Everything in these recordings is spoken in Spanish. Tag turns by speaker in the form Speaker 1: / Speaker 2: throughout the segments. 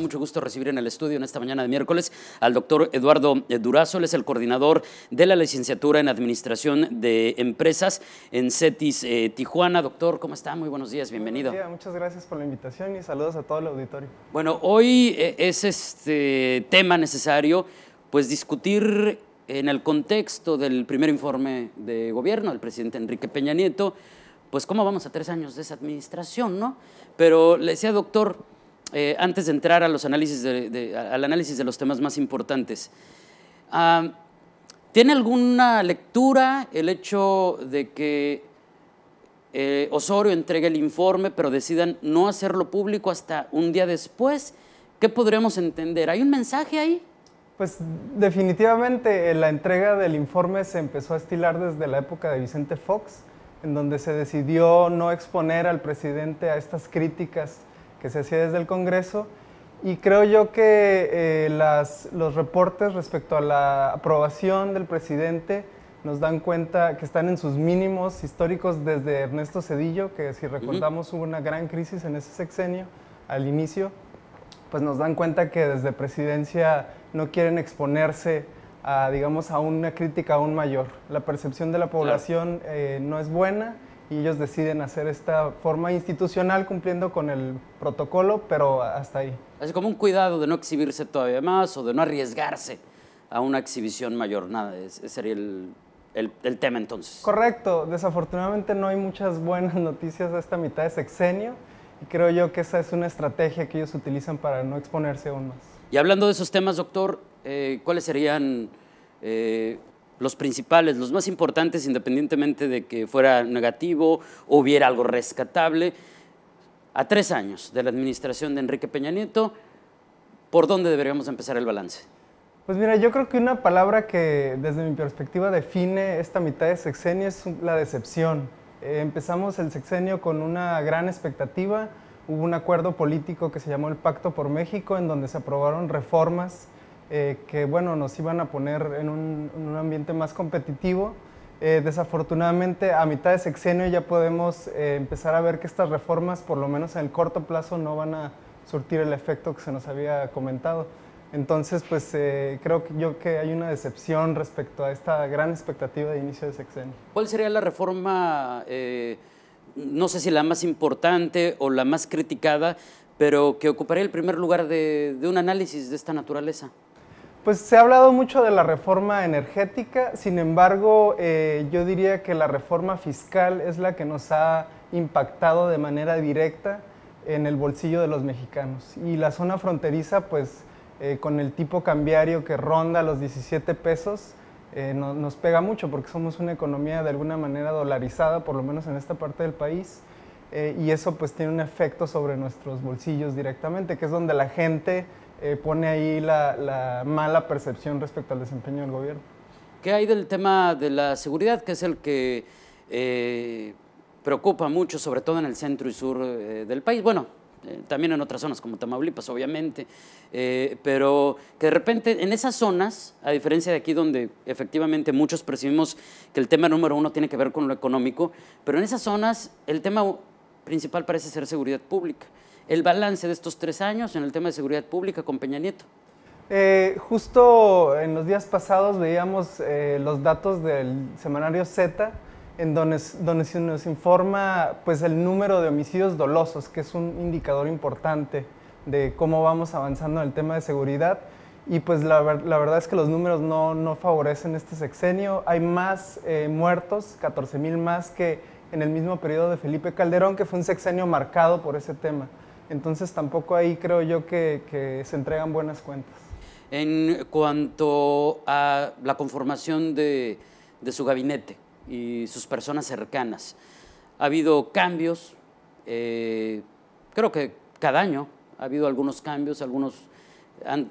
Speaker 1: mucho gusto recibir en el estudio en esta mañana de miércoles al doctor Eduardo eh, Durazo. Él es el coordinador de la licenciatura en Administración de Empresas en CETIS eh, Tijuana. Doctor, ¿cómo está? Muy buenos días, bienvenido. Buenos
Speaker 2: días. Muchas gracias por la invitación y saludos a todo el auditorio.
Speaker 1: Bueno, hoy eh, es este tema necesario, pues discutir en el contexto del primer informe de gobierno del presidente Enrique Peña Nieto, pues cómo vamos a tres años de esa administración, ¿no? Pero le decía, doctor, eh, antes de entrar a los análisis al análisis de los temas más importantes. Ah, ¿Tiene alguna lectura el hecho de que eh, Osorio entregue el informe, pero decidan no hacerlo público hasta un día después? ¿Qué podremos entender? ¿Hay un mensaje ahí?
Speaker 2: Pues definitivamente eh, la entrega del informe se empezó a estilar desde la época de Vicente Fox, en donde se decidió no exponer al presidente a estas críticas que se hacía desde el Congreso. Y creo yo que eh, los reportes respecto a la aprobación del presidente nos dan cuenta que están en sus mínimos históricos desde Ernesto Cedillo, que si recordamos hubo una gran crisis en ese sexenio al inicio, pues nos dan cuenta que desde presidencia no quieren exponerse a, digamos, a una crítica aún mayor. La percepción de la población eh, no es buena y ellos deciden hacer esta forma institucional cumpliendo con el protocolo, pero hasta ahí.
Speaker 1: Es como un cuidado de no exhibirse todavía más o de no arriesgarse a una exhibición mayor. Nada, ese sería el, tema entonces.
Speaker 2: Correcto, desafortunadamente no hay muchas buenas noticias a esta mitad de sexenio y creo yo que esa es una estrategia que ellos utilizan para no exponerse aún
Speaker 1: más. Y hablando de esos temas, doctor, eh, ¿cuáles serían... Eh, los principales, los más importantes, independientemente de que fuera negativo o hubiera algo rescatable, a tres años de la administración de Enrique Peña Nieto, ¿por dónde deberíamos empezar el balance?
Speaker 2: Pues mira, yo creo que una palabra que desde mi perspectiva define esta mitad de sexenio es la decepción. Eh, empezamos el sexenio con una gran expectativa, hubo un acuerdo político que se llamó el Pacto por México, en donde se aprobaron reformas eh, que bueno, nos iban a poner en un, ambiente más competitivo. Eh, desafortunadamente, a mitad de sexenio ya podemos eh, empezar a ver que estas reformas, por lo menos en el corto plazo, no van a surtir el efecto que se nos había comentado. Entonces, pues creo que yo que hay una decepción respecto a esta gran expectativa de inicio de sexenio.
Speaker 1: ¿Cuál sería la reforma, no sé si la más importante o la más criticada, pero que ocuparía el primer lugar de un análisis de esta naturaleza?
Speaker 2: Pues se ha hablado mucho de la reforma energética, sin embargo, eh, yo diría que la reforma fiscal es la que nos ha impactado de manera directa en el bolsillo de los mexicanos. Y la zona fronteriza, pues eh, con el tipo cambiario que ronda los 17 pesos, eh, nos pega mucho porque somos una economía de alguna manera dolarizada, por lo menos en esta parte del país, y eso pues tiene un efecto sobre nuestros bolsillos directamente, que es donde la gente eh, pone ahí la, mala percepción respecto al desempeño del gobierno.
Speaker 1: ¿Qué hay del tema de la seguridad, que es el que eh, preocupa mucho, sobre todo en el centro y sur eh, del país? Bueno, también en otras zonas como Tamaulipas, obviamente, pero que de repente en esas zonas, a diferencia de aquí donde efectivamente muchos percibimos que el tema número uno tiene que ver con lo económico, pero en esas zonas el tema principal parece ser seguridad pública el balance de estos tres años en el tema de seguridad pública con Peña Nieto.
Speaker 2: Eh, justo en los días pasados veíamos eh, los datos del semanario Z, en donde, donde, se nos informa pues, el número de homicidios dolosos, que es un indicador importante de cómo vamos avanzando en el tema de seguridad. Y pues la, verdad es que los números no, favorecen este sexenio. Hay más eh, muertos, 14.000 mil más que en el mismo periodo de Felipe Calderón, que fue un sexenio marcado por ese tema. Entonces tampoco ahí creo yo que, se entregan buenas cuentas.
Speaker 1: En cuanto a la conformación de, su gabinete y sus personas cercanas, ha habido cambios, eh, creo que cada año ha habido algunos cambios, algunos han,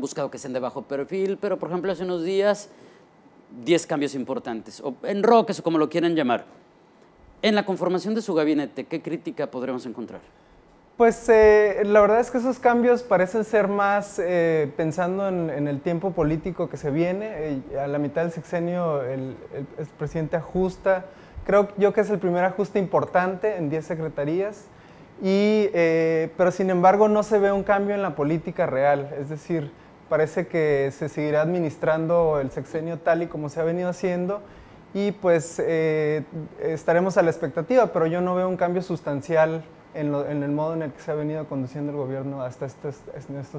Speaker 1: buscado que sean de bajo perfil, pero por ejemplo hace unos días 10 cambios importantes, o enroques o como lo quieran llamar. En la conformación de su gabinete, ¿qué crítica podremos encontrar?
Speaker 2: Pues eh, la verdad es que esos cambios parecen ser más eh, pensando en, el tiempo político que se viene. Eh, a la mitad del sexenio el, presidente ajusta, creo yo que es el primer ajuste importante en 10 secretarías, y, pero sin embargo no se ve un cambio en la política real. Es decir, parece que se seguirá administrando el sexenio tal y como se ha venido haciendo y pues estaremos a la expectativa, pero yo no veo un cambio sustancial en, el modo en el que se ha venido conduciendo el gobierno hasta estos,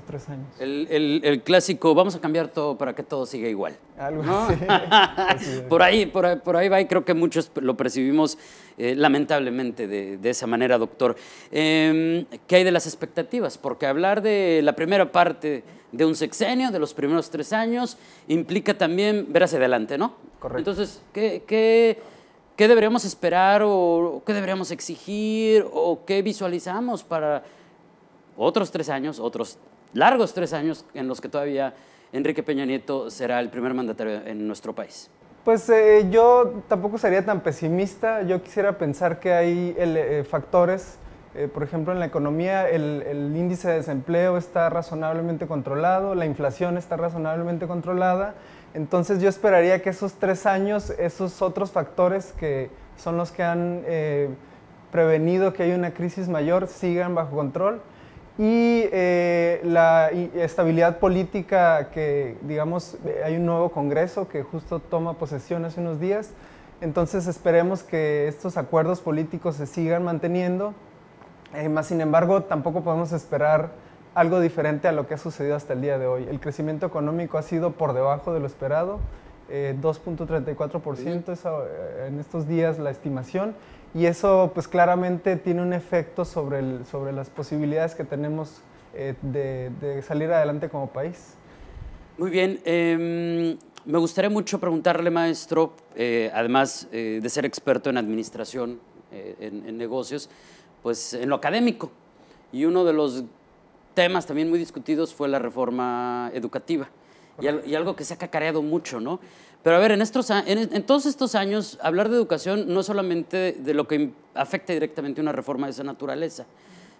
Speaker 2: tres años.
Speaker 1: El, clásico, vamos a cambiar todo para que todo siga igual. por, ahí, por, por ahí va y creo que muchos lo percibimos eh, lamentablemente de, esa manera, doctor. Em, ¿Qué hay de las expectativas? Porque hablar de la primera parte de un sexenio, de los primeros tres años, implica también ver hacia adelante, ¿no? Correcto. Entonces, ¿qué, qué ¿Qué deberíamos esperar o qué deberíamos exigir o qué visualizamos para otros tres años, otros largos tres años en los que todavía Enrique Peña Nieto será el primer mandatario en nuestro país?
Speaker 2: Pues eh, yo tampoco sería tan pesimista. Yo quisiera pensar que hay eh, eh, factores eh, por ejemplo, en la economía el, índice de desempleo está razonablemente controlado, la inflación está razonablemente controlada. Entonces yo esperaría que esos tres años, esos otros factores que son los que han eh, prevenido que haya una crisis mayor, sigan bajo control. Y eh, la estabilidad política que, digamos, hay un nuevo Congreso que justo toma posesión hace unos días. Entonces esperemos que estos acuerdos políticos se sigan manteniendo eh, más sin embargo, tampoco podemos esperar algo diferente a lo que ha sucedido hasta el día de hoy. El crecimiento económico ha sido por debajo de lo esperado, 2.34% eh, es eh, en estos días la estimación y eso pues claramente tiene un efecto sobre, el, sobre las posibilidades que tenemos de, salir adelante como país.
Speaker 1: Muy bien, em, me gustaría mucho preguntarle maestro, además de ser experto en administración, en negocios, pues, en lo académico. Y uno de los temas también muy discutidos fue la reforma educativa. Y, algo que se ha cacareado mucho, ¿no? Pero a ver, en, estos, en, todos estos años, hablar de educación no solamente de lo que afecta directamente una reforma de esa naturaleza,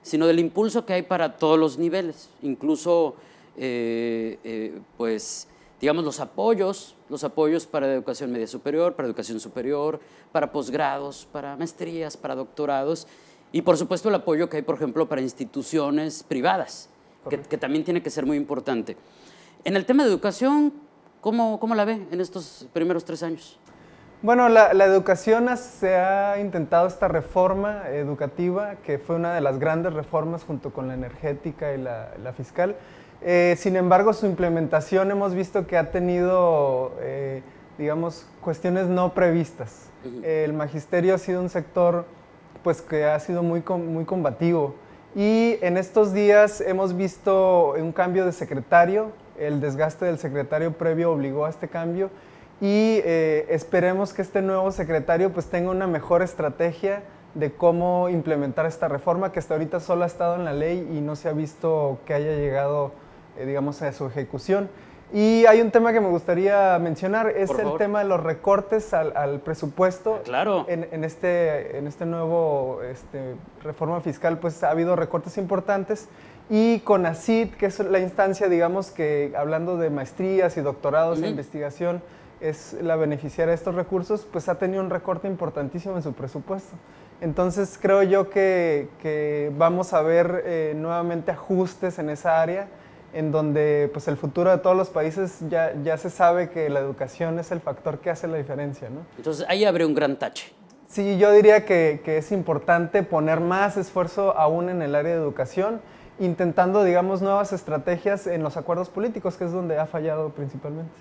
Speaker 1: sino del impulso que hay para todos los niveles, incluso, eh, eh, pues, digamos, los apoyos, los apoyos para educación media superior, para educación superior, para posgrados, para maestrías, para doctorados, y por supuesto el apoyo que hay, por ejemplo, para instituciones privadas, que, también tiene que ser muy importante. En el tema de educación, ¿cómo, cómo la ve en estos primeros tres años?
Speaker 2: Bueno, la, educación se ha intentado esta reforma educativa, que fue una de las grandes reformas junto con la energética y la, fiscal. Eh, sin embargo, su implementación hemos visto que ha tenido, eh, digamos, cuestiones no previstas. El magisterio ha sido un sector pues que ha sido muy, combativo. Y en estos días hemos visto un cambio de secretario, el desgaste del secretario previo obligó a este cambio y eh, esperemos que este nuevo secretario pues tenga una mejor estrategia de cómo implementar esta reforma que hasta ahorita solo ha estado en la ley y no se ha visto que haya llegado, eh, digamos, a su ejecución. Y hay un tema que me gustaría mencionar, es el tema de los recortes al, presupuesto. Ah, claro. En, en, este, en este nuevo este, reforma fiscal, pues ha habido recortes importantes y CONACID, que es la instancia, digamos, que hablando de maestrías y doctorados de e investigación, es la beneficiaria de estos recursos, pues ha tenido un recorte importantísimo en su presupuesto. Entonces creo yo que, vamos a ver eh, nuevamente ajustes en esa área en donde pues el futuro de todos los países ya, ya se sabe que la educación es el factor que hace la
Speaker 1: diferencia, ¿no? Entonces ahí abre un gran tache.
Speaker 2: Sí, yo diría que, que es importante poner más esfuerzo aún en el área de educación, intentando, digamos, nuevas estrategias en los acuerdos políticos, que es donde ha fallado principalmente.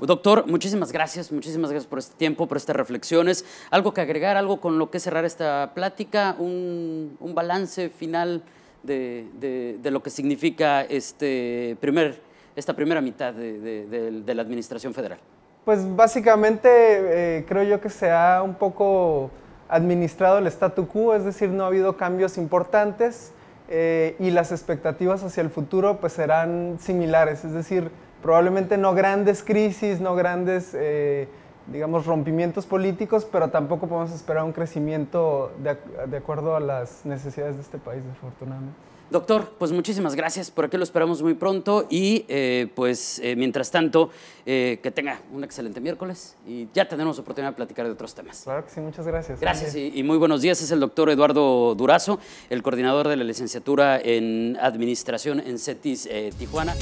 Speaker 1: Doctor, muchísimas gracias, muchísimas gracias por este tiempo, por estas reflexiones. ¿Algo que agregar, algo con lo que cerrar esta plática? ¿Un, un balance final? de, de, lo que significa este primer, esta primera mitad de, de la Administración Federal?
Speaker 2: Pues básicamente eh, creo yo que se ha un poco administrado el statu quo, es decir, no ha habido cambios importantes eh, y las expectativas hacia el futuro pues serán similares, es decir, probablemente no grandes crisis, no grandes... Eh, digamos, rompimientos políticos, pero tampoco podemos esperar un crecimiento de, acuerdo a las necesidades de este país, desafortunadamente.
Speaker 1: Doctor, pues muchísimas gracias. Por aquí lo esperamos muy pronto y eh, pues eh, mientras tanto, eh, que tenga un excelente miércoles y ya tendremos oportunidad de platicar de otros temas. Claro que sí, muchas gracias. Gracias y, muy buenos días. Es el doctor Eduardo Durazo, el coordinador de la licenciatura en Administración en CETIS Tijuana.